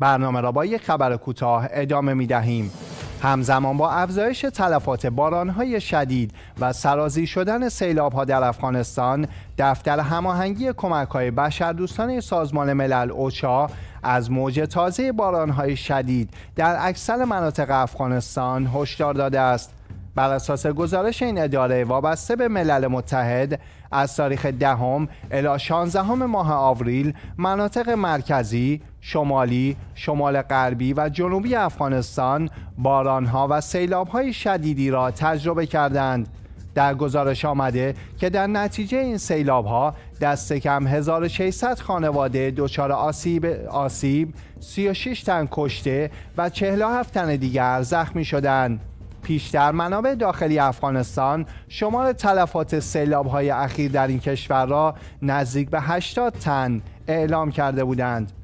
برنامه را با یک خبر کوتاه ادامه می دهیم. همزمان با افزایش تلفات بارانهای شدید و سرازی شدن سیلابها در افغانستان دفتر هماهنگی کمکهای بشردوستانه سازمان ملل اوچا از موج تازه بارانهای شدید در اکثر مناطق افغانستان هشدار داده است بر اساس گزارش این اداره وابسته به ملل متحد از تاریخ دهم الی هم ماه آوریل مناطق مرکزی شمالی، شمال غربی و جنوبی افغانستان بارانها و سیلابهای شدیدی را تجربه کردند. در گزارش آمده که در نتیجه این سیلابها دست کم 1600 خانواده دچار آسیب آسیب 36 تن کشته و 47 تن دیگر زخمی شدند. پیشتر منابع داخلی افغانستان شمار تلفات سیلاب های اخیر در این کشور را نزدیک به 80 تن اعلام کرده بودند.